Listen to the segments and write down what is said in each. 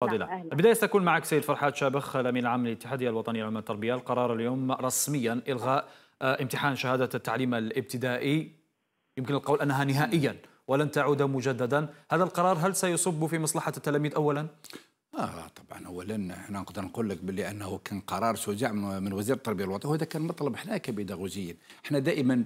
فاضلة نعم، البداية ستكون معك سيد فرحات شابخ الأمين العام للاتحادية الوطنية لعلم التربية القرار اليوم رسميا إلغاء آه، امتحان شهادة التعليم الابتدائي يمكن القول أنها نهائيا ولن تعود مجددا هذا القرار هل سيصب في مصلحة التلاميذ أولا؟ آه طبعا اولا احنا نقدر نقول لك بلي انه كان قرار شجاع من وزير التربيه الوطنيه وهذا كان مطلب احنا كبيداغوجيين احنا دائما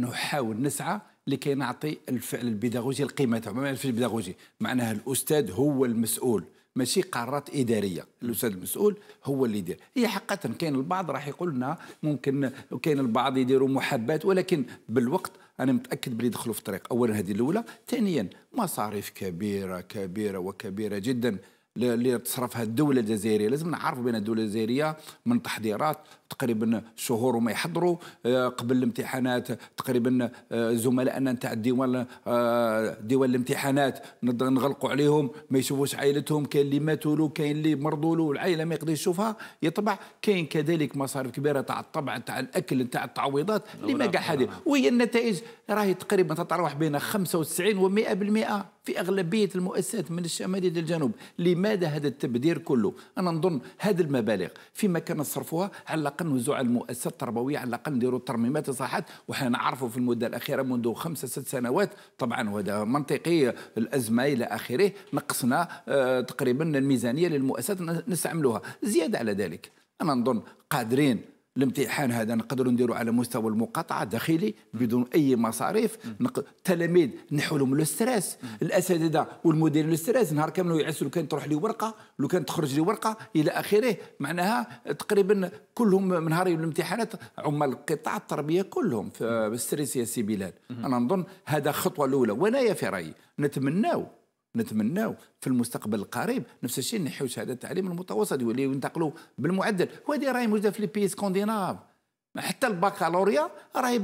نحاول نسعى لكي نعطي الفعل البيداغوجي القيمه تاعو ما يعرفش البيداغوجي معناها الاستاذ هو المسؤول ماشي قرارات اداريه الاستاذ المسؤول هو اللي يدير هي حقا كاين البعض راح يقول لنا ممكن كاين البعض يديروا محبات ولكن بالوقت انا متاكد بلي دخلوا في الطريق اولا هذه الاولى ثانيا مصاريف كبيره كبيره وكبيره جدا اللي تصرفها الدوله الجزائريه لازم نعرفوا بان الدوله الجزائريه من تحضيرات تقريبا شهور وما يحضروا آه، قبل الامتحانات تقريبا آه، زملائنا نتاع الديوان آه، ديوان الامتحانات نغلقوا عليهم ما يشوفوش عائلتهم كاين اللي ماتوا له كاين اللي مرضوا له العائله ما يقدرش يشوفها يطبع كاين كذلك مصاريف كبيره تاع الطبع تاع الاكل تاع التعويضات اللي ما كاع وهي النتائج راهي تقريبا تتراوح بين 95 و 100% في أغلبية المؤسسات من الشمال إلى الجنوب لماذا هذا التبذير كله أنا نظن هذه المبالغ فيما كان صرفها على الأقل نوزعوا على المؤسسات التربوية على الأقل نديروا ترميمات وحنا نعرفوا في المدة الأخيرة منذ خمسة ست سنوات طبعا وهذا منطقي الأزمة إلى آخره نقصنا آه، تقريبا الميزانية للمؤسسات نستعملوها زيادة على ذلك أنا نظن قادرين الامتحان هذا نقدروا نديروا على مستوى المقاطعه داخلي بدون اي مصاريف التلاميذ نحو لهم لو ستريس الاساتذه والمدير لو ستريس نهار كامل يعس لو كان تروح لي ورقه لو كان تخرج لي ورقه الى اخره معناها تقريبا كلهم من نهار الامتحانات عمال قطاع التربيه كلهم في الستريس يا سي بلال انا نظن هذا خطوه الاولى وانايا في رايي نتمناو نتمناو في المستقبل القريب نفس الشيء نحيو شهاده التعليم المتوسط يوليو ينتقلوا بالمعدل وهذه راهي موجوده في لي بي سكنديناف حتى الباكالوريا راهي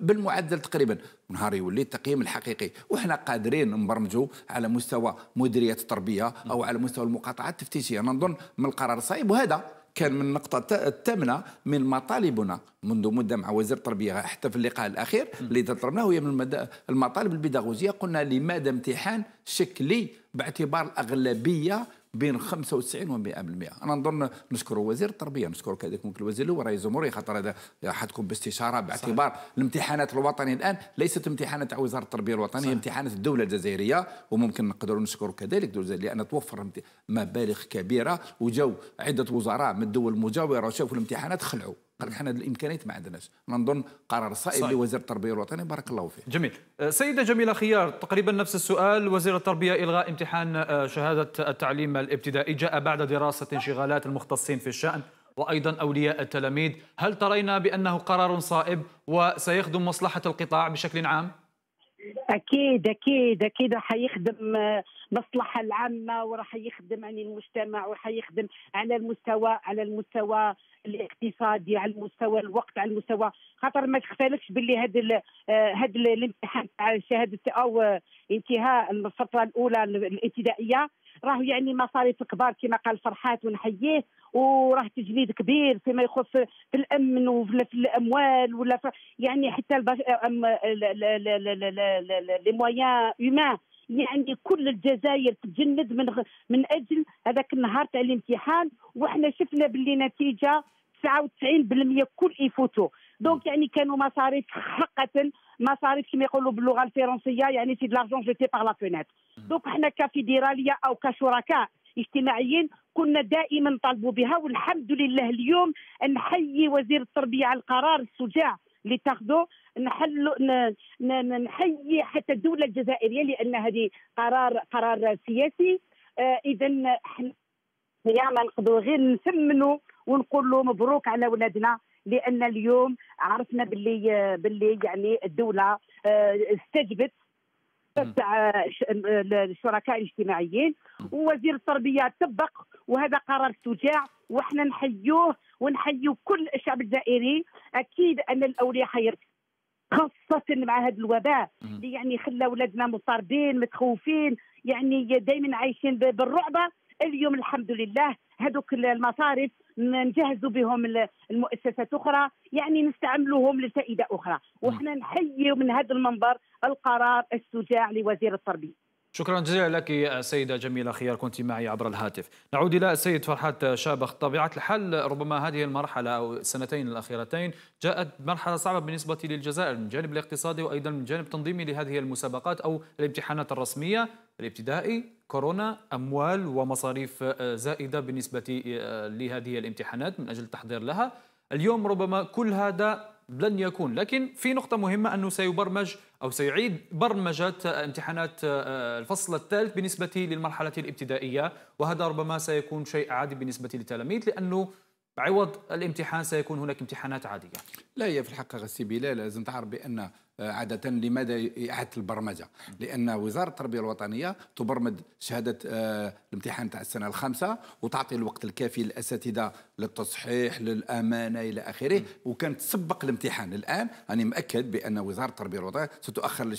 بالمعدل تقريبا نهار يولي التقييم الحقيقي وحنا قادرين نبرمجوا على مستوى مديريه التربيه او على مستوى المقاطعه التفتيشيه نظن من القرار الصائب وهذا كان من النقطة الثامنة من مطالبنا منذ مدة مع وزير التربية حتى في اللقاء الأخير اللي تطلبناه هي من المطالب البيداغوجية قلنا لماذا امتحان شكلي باعتبار الأغلبية بين 95 و 100% انا نظن نشكر وزير التربيه نشكر كذلك ممكن الوزير الاول رئيس الجمهوريه خاطر هذا حتكون باستشاره باعتبار صحيح. الامتحانات الوطنيه الان ليست امتحانات تاع وزاره التربيه الوطنيه صحيح. امتحانات الدوله الجزائريه وممكن نقدروا نشكروا كذلك الدوله لان توفر مبالغ كبيره وجاو عده وزراء من الدول المجاوره وشافوا الامتحانات خلعوا قال لك حنا الامكانيات ما عندناش نظن قرار صائب لوزير التربيه الوطنيه بارك الله فيه جميل أه، سيده جميله خيار تقريبا نفس السؤال وزير التربيه الغاء امتحان أه، شهاده التعليم الابتدائي جاء بعد دراسه انشغالات المختصين في الشان وايضا اولياء التلاميذ هل ترين بانه قرار صائب وسيخدم مصلحه القطاع بشكل عام اكيد اكيد اكيد راح يخدم المصلحه آه، العامه وراح يخدم عن المجتمع وراح يخدم على المستوى على المستوى الاقتصادي على المستوى الوقت على المستوى خاطر ما تختلفش باللي هذا آه، هذا الامتحان تاع شهاده او آه، انتهاء الفتره الاولى الابتدائيه راهو يعني مصاريف كبار كما قال فرحات ونحييه وراه تجديد كبير فيما يخص في الامن ولا في الاموال ولا في يعني حتى لي مويان هيومان يعني كل الجزائر تجند من من اجل هذاك النهار تاع الامتحان وحنا شفنا باللي نتيجه 99% كل يفوتوا دونك يعني كانوا مصاريف حقا مصاريف كما يقولوا باللغه الفرنسيه يعني سي دلارجون جيتي باغ لا فينيت دونك حنا كفيدراليه او كشركاء اجتماعيين كنا دائما نطالبوا بها والحمد لله اليوم نحيي وزير التربيه على القرار الشجاع اللي تاخذه نحل نحيي حتى الدوله الجزائريه لان هذه قرار قرار سياسي آه اذا احنا ما نقدروا غير نثمنوا ونقول له مبروك على ولادنا لان اليوم عرفنا باللي آه، باللي يعني الدوله آه، استجبت تاع الشركاء الاجتماعيين ووزير التربيه طبق وهذا قرار شجاع وحنا نحيوه ونحيو كل الشعب الجزائري اكيد ان الاولياء خير خاصة مع هذا الوباء اللي يعني خلى ولادنا مضطربين متخوفين يعني دائما عايشين بالرعبة اليوم الحمد لله هذوك المصارف نجهزوا بهم المؤسسات اخرى يعني نستعملوهم لفائده اخرى نعم. وحنا نحيي من هذا المنبر القرار الشجاع لوزير التربيه شكرا جزيلا لك يا سيدة جميلة خيار كنت معي عبر الهاتف نعود إلى السيد فرحات شابخ طبيعة الحل ربما هذه المرحلة أو السنتين الأخيرتين جاءت مرحلة صعبة بالنسبة للجزائر من جانب الاقتصادي وأيضا من جانب تنظيمي لهذه المسابقات أو الامتحانات الرسمية الابتدائي كورونا أموال ومصاريف زائدة بالنسبة لهذه الامتحانات من أجل التحضير لها اليوم ربما كل هذا لن يكون لكن في نقطة مهمة أنه سيبرمج أو سيعيد برمجة امتحانات آه، الفصل الثالث بالنسبة للمرحلة الابتدائية وهذا ربما سيكون شيء عادي بالنسبة للتلاميذ لأنه عوض الامتحان سيكون هناك امتحانات عادية لا هي في الحقيقه سي بلال لازم تعرف بان آه، عادة لماذا إعادة البرمجة؟ لأن وزارة التربية الوطنية تبرمج شهادة آه، الامتحان تاع السنة الخامسة وتعطي الوقت الكافي للأساتذة للتصحيح للأمانة إلى آخره وكانت تسبق الامتحان الآن أنا مأكد بأن وزارة التربية الوطنية ستؤخر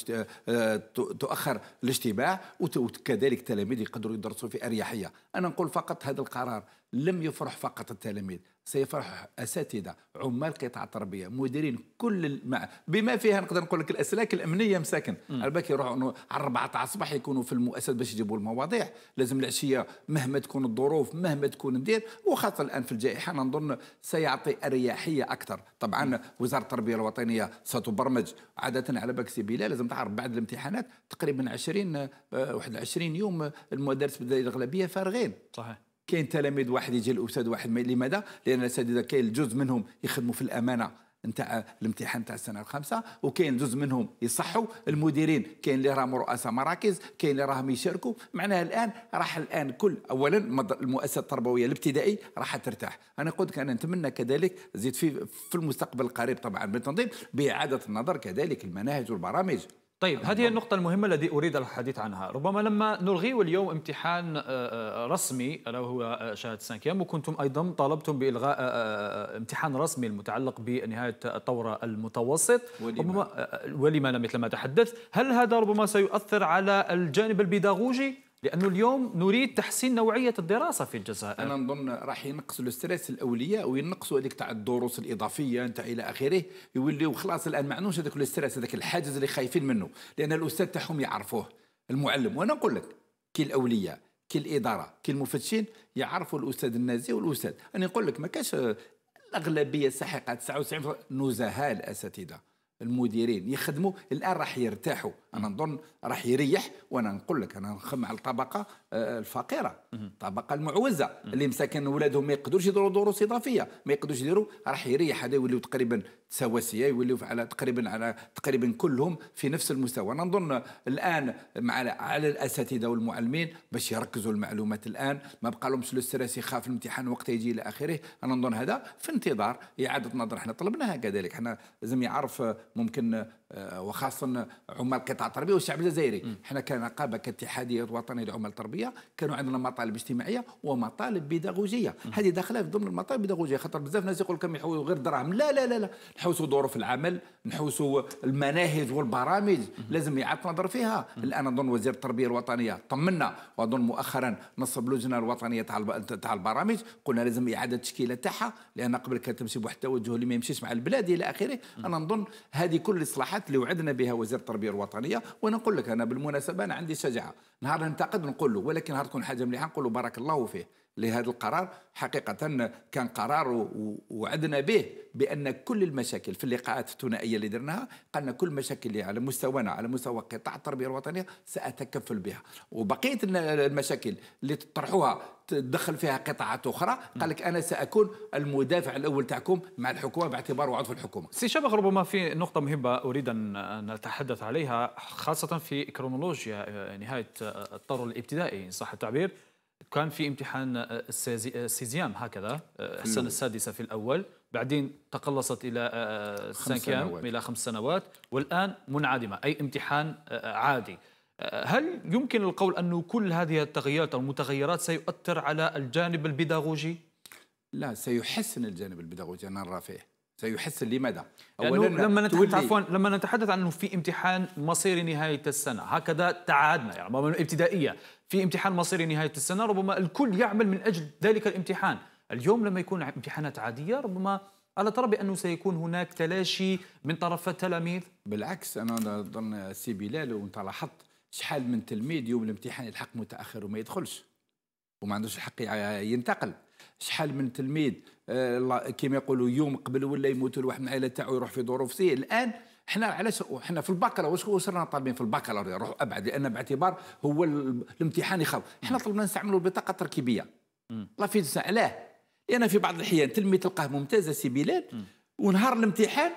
آه، تؤخر الاجتماع وكذلك التلاميذ يقدروا يدرسوا في أريحية أنا نقول فقط هذا القرار لم يفرح فقط التلاميذ سيفرح اساتذه عمال قطاع التربيه مديرين كل المع... بما فيها نقدر نقول لك الاسلاك الامنيه مساكن على بالك يروحوا على 14 الصباح يكونوا في المؤسسات باش يجيبوا المواضيع لازم العشيه مهما تكون الظروف مهما تكون ندير وخاصه الان في الجائحه انا نظن سيعطي اريحيه اكثر طبعا مم. وزاره التربيه الوطنيه ستبرمج عاده على بالك سي بلال لازم تعرف بعد الامتحانات تقريبا 20 21 آه، يوم المدارس الاغلبيه فارغين صحيح كاين تلاميذ واحد يجي الاستاذ واحد لماذا؟ لان الاساتذه كاين جزء منهم يخدموا في الامانه نتاع الامتحان تاع السنه الخامسه وكاين جزء منهم يصحوا المديرين كاين اللي راهم رؤساء مراكز كاين اللي راهم يشاركوا معناها الان راح الان كل اولا المؤسسه التربويه الابتدائي راح ترتاح انا قلت انا نتمنى كذلك زيد في في المستقبل القريب طبعا بالتنظيم باعاده النظر كذلك المناهج والبرامج طيب هذه النقطة المهمة التي أريد الحديث عنها ربما لما نلغي اليوم امتحان آه، آه، رسمي ألا هو آه، شهادة سانكيام وكنتم أيضا طالبتم بإلغاء امتحان رسمي المتعلق بنهاية الطور المتوسط ولما, ربما ولما لم مثل ما تحدثت هل هذا ربما سيؤثر على الجانب البيداغوجي لانه اليوم نريد تحسين نوعيه الدراسه في الجزائر انا نظن راح ينقصوا الاستريس الاولياء وينقصوا هذيك تاع الدروس الاضافيه نتاع الى اخره يوليو خلاص الان ما عندهمش هذاك الاستريس هذاك الحاجز اللي خايفين منه لان الاستاذ تاعهم يعرفوه المعلم وانا نقول لك كي الاولياء كي الاداره كي المفتشين يعرفوا الاستاذ النازي والاستاذ انا نقول لك ما كاش الاغلبيه الساحقه 99 نزهاء الاساتذه المديرين يخدموا الان راح يرتاحوا انا نظن راح يريح وانا نقول لك انا نخدم على الطبقه آه، الفقيره الطبقه المعوزه اللي مساكن ولادهم ما يقدروش يديروا دروس اضافيه ما يقدروش يديروا راح يريح هذا يوليو تقريبا سواسيه يوليو على تقريبا على تقريبا كلهم في نفس المستوى انا نظن الان مع على الاساتذه والمعلمين باش يركزوا المعلومات الان ما بقى لهمش لو ستريس يخاف الامتحان وقت يجي الى اخره انا نظن هذا في انتظار اعاده نظر احنا طلبناها كذلك احنا لازم يعرف ممكن آه، وخاصه عمال قطاع التربيه والشعب الجزائري احنا كنقابه كاتحاديه الوطنيه لعمال التربيه كانوا عندنا مطالب اجتماعيه ومطالب بيداغوجيه هذه داخله في ضمن المطالب البيداغوجيه خاطر بزاف ناس يقول لكم يحوسوا غير دراهم لا لا لا لا نحوسوا ظروف العمل نحوسوا المناهج والبرامج لازم يعاد نظر فيها الان اظن وزير التربيه الوطنيه طمنا واظن مؤخرا نصب اللجنة الوطنيه تاع تاع البرامج قلنا لازم اعاده التشكيله تاعها لان قبل كانت تمشي بواحد التوجه اللي ما يمشيش مع البلاد الى اخره انا نظن هذه كل الاصلاحات الحاجات اللي وعدنا بها وزير التربيه الوطنيه وانا نقول لك انا بالمناسبه انا عندي شجاعه نهار ننتقد نقول له ولكن نهار تكون حاجه مليحه نقول له بارك الله فيه لهذا القرار حقيقة كان قرار وعدنا به بأن كل المشاكل في اللقاءات الثنائية اللي درناها قلنا كل المشاكل اللي على مستوانا على مستوى قطاع التربية الوطنية سأتكفل بها وبقية المشاكل اللي تطرحوها تدخل فيها قطاعات أخرى قال لك أنا سأكون المدافع الأول تاعكم مع الحكومة باعتبار عضو الحكومة سي شبخ ربما في نقطة مهمة أريد أن نتحدث عليها خاصة في كرونولوجيا نهاية الطور الابتدائي إن صح التعبير كان في امتحان آه، السيزيام آه، هكذا آه، السنه السادسه في الاول بعدين تقلصت الى سانكيام الى خمس سنوات والان منعدمه اي امتحان عادي هل يمكن القول أن كل هذه التغييرات المتغيرات سيؤثر على الجانب البيداغوجي؟ لا سيحسن الجانب البيداغوجي أنا فيه سيحسن لماذا؟ اولا يعني لما نتحدث عفوا لما نتحدث عن انه في امتحان مصيري نهايه السنه هكذا تعادنا يعني ابتدائية الابتدائيه في امتحان مصيري نهايه السنه ربما الكل يعمل من اجل ذلك الامتحان اليوم لما يكون امتحانات عاديه ربما ألا ترى بانه سيكون هناك تلاشي من طرف التلاميذ بالعكس انا اظن سي بلال وانت لاحظت شحال من تلميذ يوم الامتحان يلحق متاخر وما يدخلش وما عندوش الحق ينتقل شحال من تلميذ آه، كما يقولوا يوم قبل ولا يموت الواحد من العائله تاعو يروح في ظروف سيئه الان احنا علاش احنا في البكالوريا واش وصلنا طالبين في البكالوريا روحوا ابعد لان باعتبار هو الامتحان يخاف احنا طلبنا نستعملوا البطاقه التركيبيه لا في علاه لان في بعض الاحيان تلميذ تلقاه ممتازه سي بلال ونهار الامتحان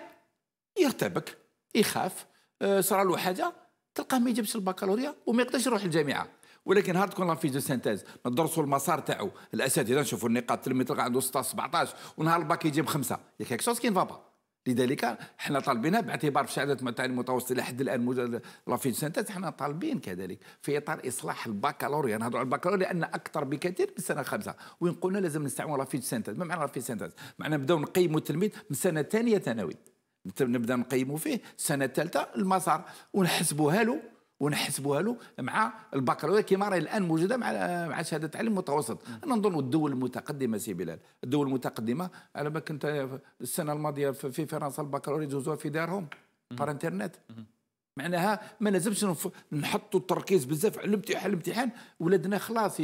يرتبك يخاف آه، صرا له حاجه تلقاه ما يجيبش البكالوريا وما يقدرش يروح الجامعه ولكن هارد تكون لافيش دو سينتيز ندرسوا المسار تاعو الاساتذه نشوفوا النقاط التلميذ تلقى عنده 16 17 ونهار الباك يجيب خمسه يا كيك سوس كي نفابا لذلك حنا طالبينها باعتبار في شهاده التعليم المتوسط الى حد الان لافيش سينتيز حنا طالبين كذلك في اطار اصلاح البكالوريا نهضروا على البكالوريا لان اكثر بكثير من السنه الخامسه وين قلنا لازم نستعملوا لافيش سينتيز ما معنى لافيش سينتيز معنى نبداو نقيموا التلميذ من سنه ثانيه ثانوي نبدا نقيموا فيه السنه الثالثه المسار ونحسبوها له ونحسبوها له مع البكالوريا كما راهي الان موجوده مع مع شهاده تعليم متوسط انا نظن الدول المتقدمه سي بلال الدول المتقدمه على ما كنت السنه الماضيه في فرنسا البكالوريا يجوزوها في دارهم بار انترنت معناها ما لازمش نحطوا التركيز بزاف على الامتحان الامتحان ولادنا خلاص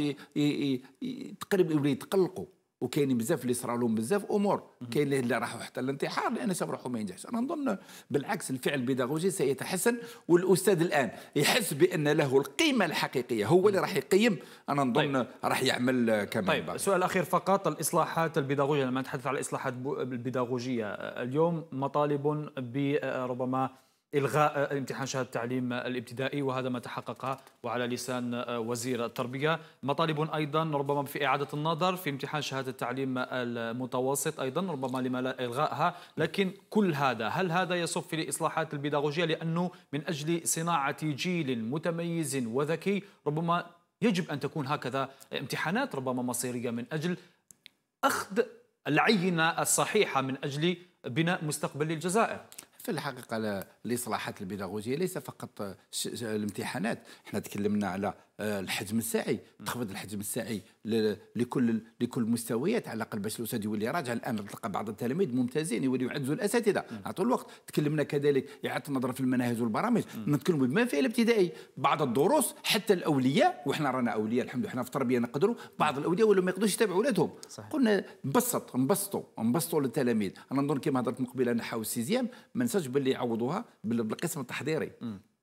تقريبا يتقلقوا وكاين بزاف اللي صرا لهم بزاف امور كاين اللي راحوا حتى الانتحار لان سبب روحه ما ينجحش انا نظن بالعكس الفعل البيداغوجي سيتحسن والاستاذ الان يحس بان له القيمه الحقيقيه هو اللي راح يقيم انا نظن طيب. راح يعمل كما طيب بقى. سؤال اخير فقط الاصلاحات البيداغوجيه لما نتحدث على الاصلاحات البيداغوجيه اليوم مطالب بربما آه، إلغاء آه، امتحان شهادة التعليم آه، الابتدائي وهذا ما تحقق وعلى لسان آه، وزير التربية مطالب أيضا ربما في إعادة النظر في امتحان شهادة التعليم المتوسط أيضا ربما لما لا إلغائها لكن كل هذا هل هذا يصف في الإصلاحات البيداغوجية لأنه من أجل صناعة جيل متميز وذكي ربما يجب أن تكون هكذا امتحانات ربما مصيرية من أجل أخذ العينة الصحيحة من أجل بناء مستقبل للجزائر في الحقيقه الاصلاحات البيداغوجيه ليس فقط الامتحانات احنا تكلمنا على آه، الحجم الساعي تخفض الحجم الساعي لكل لكل المستويات على الاقل باش الاستاذ يولي راجع الان تلقى بعض التلاميذ ممتازين يوليو يعزوا الاساتذه عطوا الوقت تكلمنا كذلك يعطي النظره في المناهج والبرامج نتكلم بما فيه الابتدائي بعض الدروس حتى الاولياء وحنا رانا اولياء الحمد لله حنا في التربيه نقدروا بعض الاولياء ولا ما يقدروش يتابعوا ولادهم قلنا نبسط نبسطوا نبسطوا للتلاميذ انا نظن كما هضرت من قبيله نحاو السيزيام ما ننساش باللي يعوضوها بالقسم التحضيري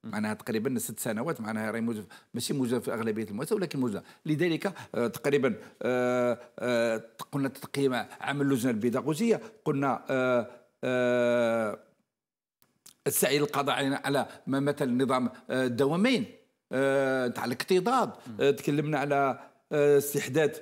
معناها تقريبا ست سنوات معناها راهي موجوده ماشي موجوده في اغلبيه المؤسسات ولكن موجوده لذلك آه، تقريبا آه، آه، قلنا تقييم عمل اللجنه البيداغوجيه قلنا السعي للقضاء على ما مثل نظام الدوامين تاع الاكتضاد تكلمنا على استحداث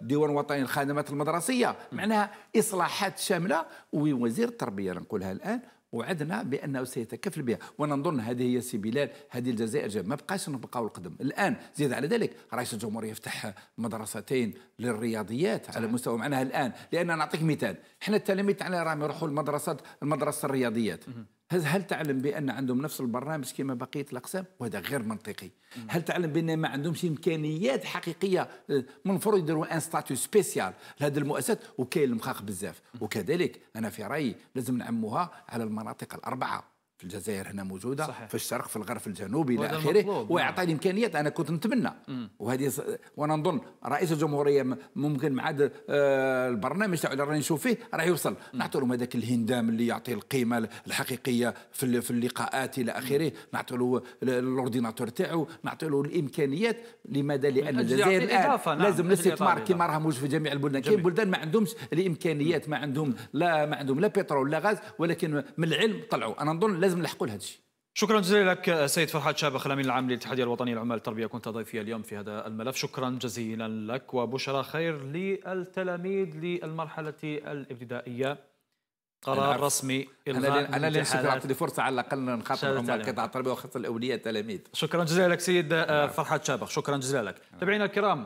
ديوان وطني للخدمات المدرسيه معناها اصلاحات شامله ووزير التربيه نقولها الان وعدنا بانه سيتكفل بها وانا نظن هذه هي سي بلال هذه الجزائر جاب ما بقاش نبقاو القدم الان زيد على ذلك رئيس الجمهوريه يفتح مدرستين للرياضيات على مستوى معناها الان لان نعطيك مثال احنا التلاميذ تاعنا راهم يروحوا المدرسه المدرسه الرياضيات هل تعلم بان عندهم نفس البرنامج كما بقيه الاقسام وهذا غير منطقي هل تعلم بان ما عندهمش امكانيات حقيقيه آه، من المفروض يديروا ان ستاتيو سبيسيال لهذه المؤسسات وكاين المخاخ بزاف وكذلك انا في رايي لازم نعموها على المناطق الاربعه في الجزائر هنا موجوده صحيح. في الشرق في الغرب في الجنوب الى اخره ويعطي نعم. الامكانيات انا كنت نتمنى وهذه وانا نظن رئيس الجمهوريه ممكن مع آه، البرنامج تاعو اللي راني نشوف فيه راه يوصل نعطوا لهم هذاك الهندام اللي يعطي القيمه الحقيقيه في في اللقاءات الى اخره نعطوا له الاورديناتور تاعو نعطوا له الامكانيات لماذا لان الجزائر آه نعم. لازم الاستثمار كما راه موجود في جميع البلدان كاين بلدان ما عندهمش الامكانيات ما عندهم لا ما عندهم لا بترول لا غاز ولكن من العلم طلعوا انا نظن لازم نلحقوا لهذا الشيء شكرا جزيلا لك سيد فرحات شابخ الامين العام للاتحاد الوطني لعمال التربيه كنت ضيفي اليوم في هذا الملف شكرا جزيلا لك وبشرى خير للتلاميذ للمرحله الابتدائيه قرار رسمي الغاء انا اللي نشكر اعطيني فرصه على الاقل نخاطب عمال قطاع التربيه وخاصه الاولياء التلاميذ شكرا جزيلا لك سيد آه، نعم. فرحات شابخ شكرا جزيلا لك نعم. تابعينا الكرام